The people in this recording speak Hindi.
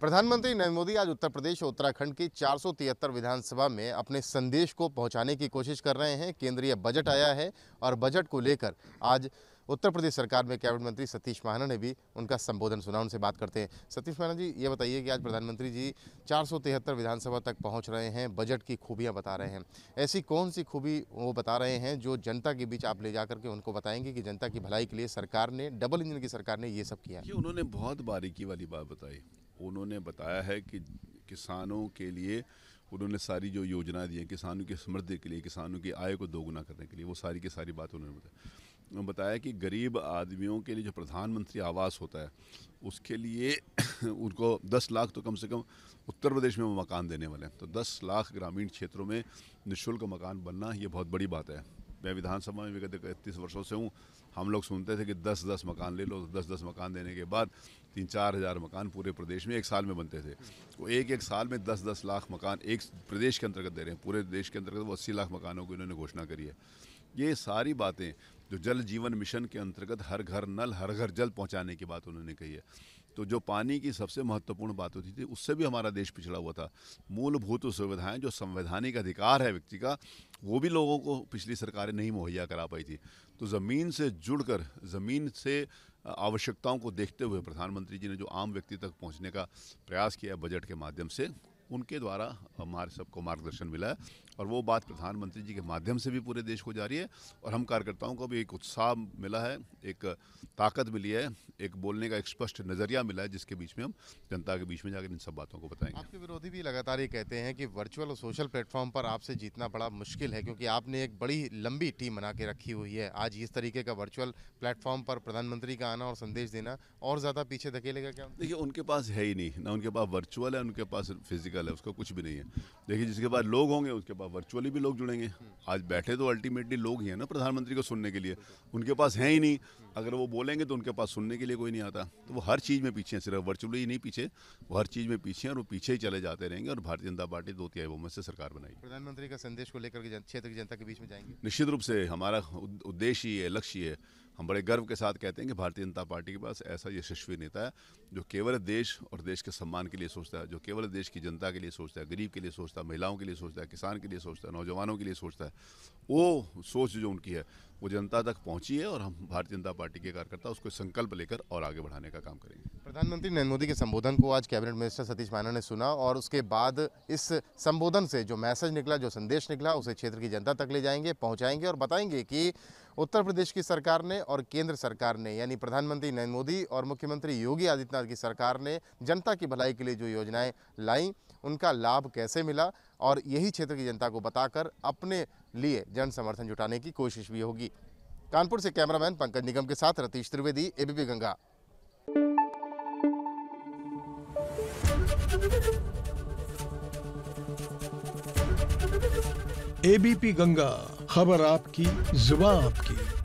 प्रधानमंत्री नरेंद्र मोदी आज उत्तर प्रदेश और उत्तराखंड की चार विधानसभा में अपने संदेश को पहुंचाने की कोशिश कर रहे हैं केंद्रीय बजट आया है और बजट को लेकर आज उत्तर प्रदेश सरकार में कैबिनेट मंत्री सतीश महाना ने भी उनका संबोधन सुना उनसे बात करते हैं सतीश महाना जी ये बताइए कि आज प्रधानमंत्री जी चार विधानसभा तक पहुँच रहे हैं बजट की खूबियाँ बता रहे हैं ऐसी कौन सी खूबी वो बता रहे हैं जो जनता के बीच आप ले जा करके उनको बताएंगे कि जनता की भलाई के लिए सरकार ने डबल इंजन की सरकार ने ये सब किया उन्होंने बहुत बारीकी वाली बात बताई उन्होंने बताया है कि किसानों के लिए उन्होंने सारी जो योजना दी है किसानों की समृद्धि के लिए किसानों की आय को दोगुना करने के लिए वो सारी की सारी बात उन्होंने बताया बताया कि गरीब आदमियों के लिए जो प्रधानमंत्री आवास होता है उसके लिए उनको 10 लाख तो कम से कम उत्तर प्रदेश में वो मकान देने वाले हैं तो 10 लाख ग्रामीण क्षेत्रों में निःशुल्क मकान बनना ये बहुत बड़ी बात है मैं विधानसभा में विगत इकतीस वर्षों से हूँ हम लोग सुनते थे कि दस दस मकान ले लो दस दस मकान देने के बाद तीन चार हज़ार मकान पूरे प्रदेश में एक साल में बनते थे वो तो एक एक साल में दस दस लाख मकान एक प्रदेश के अंतर्गत दे रहे हैं पूरे देश के अंतर्गत वो अस्सी लाख मकानों की इन्होंने घोषणा करी है ये सारी बातें जो जल जीवन मिशन के अंतर्गत हर घर नल हर घर जल पहुँचाने की बात उन्होंने कही है तो जो पानी की सबसे महत्वपूर्ण बात होती थी उससे भी हमारा देश पिछड़ा हुआ था मूलभूत सुविधाएं जो संवैधानिक अधिकार है व्यक्ति का वो भी लोगों को पिछली सरकारें नहीं मुहैया करा पाई थी तो ज़मीन से जुड़कर ज़मीन से आवश्यकताओं को देखते हुए प्रधानमंत्री जी ने जो आम व्यक्ति तक पहुंचने का प्रयास किया बजट के माध्यम से उनके द्वारा हमारे सबको मार्गदर्शन मिला है और वो बात प्रधानमंत्री जी के माध्यम से भी पूरे देश को जा रही है और हम कार्यकर्ताओं को भी एक उत्साह मिला है एक ताकत मिली है एक बोलने का एक स्पष्ट नज़रिया मिला है जिसके बीच में हम जनता के बीच में जाकर इन सब बातों को बताएंगे आपके विरोधी भी लगातार ये कहते हैं कि वर्चुअल और सोशल प्लेटफॉर्म पर आपसे जीतना बड़ा मुश्किल है क्योंकि आपने एक बड़ी लंबी टीम बना के रखी हुई है आज इस तरीके का वर्चुअल प्लेटफॉर्म पर प्रधानमंत्री का आना और संदेश देना और ज़्यादा पीछे धकेलेगा क्या देखिए उनके पास है ही नहीं ना उनके पास वर्चुअल है उनके पास फिजिकल फिजिकल है उसका कुछ भी नहीं है देखिए जिसके पास लोग होंगे उसके पास वर्चुअली भी लोग जुड़ेंगे आज बैठे तो अल्टीमेटली लोग ही हैं ना प्रधानमंत्री को सुनने के लिए उनके पास है ही नहीं अगर वो बोलेंगे तो उनके पास सुनने के लिए कोई नहीं आता तो वो हर चीज़ में पीछे हैं सिर्फ वर्चुअली ही नहीं पीछे वो हर चीज़ में पीछे हैं और वो पीछे ही चले जाते रहेंगे और भारतीय जनता पार्टी दो तिहाई बहुमत से सरकार बनाएगी प्रधानमंत्री का संदेश को लेकर क्षेत्र की जनता के बीच में जाएंगे निश्चित रूप से हमारा उद्देश्य ही है लक्ष्य है हम बड़े गर्व के साथ कहते हैं कि भारतीय जनता पार्टी के पास ऐसा यशस्वी नेता है जो केवल देश और देश के सम्मान के लिए सोचता है जो केवल देश की जनता के लिए सोचता है गरीब के लिए सोचता है महिलाओं के लिए सोचता है किसान के लिए सोचता है नौजवानों के लिए सोचता है वो सोच जो उनकी है वो जनता तक पहुंची है और हम भारतीय जनता पार्टी के कार्यकर्ता उसको संकल्प लेकर और आगे बढ़ाने का काम करेंगे प्रधानमंत्री नरेंद्र मोदी के संबोधन को आज कैबिनेट मिनिस्टर सतीश माना ने सुना और उसके बाद इस संबोधन से जो मैसेज निकला जो संदेश निकला उसे क्षेत्र की जनता तक ले जाएंगे पहुँचाएंगे और बताएंगे कि उत्तर प्रदेश की सरकार ने और केंद्र सरकार ने यानी प्रधानमंत्री नरेंद्र मोदी और मुख्यमंत्री योगी आदित्यनाथ की सरकार ने जनता की भलाई के लिए जो योजनाएं लाई उनका लाभ कैसे मिला और यही क्षेत्र की जनता को बताकर अपने लिए जन समर्थन जुटाने की कोशिश भी होगी कानपुर से कैमरामैन पंकज निगम के साथ रतीश त्रिवेदी एबीपी गंगा एबीपी गंगा खबर आपकी जुबा आपकी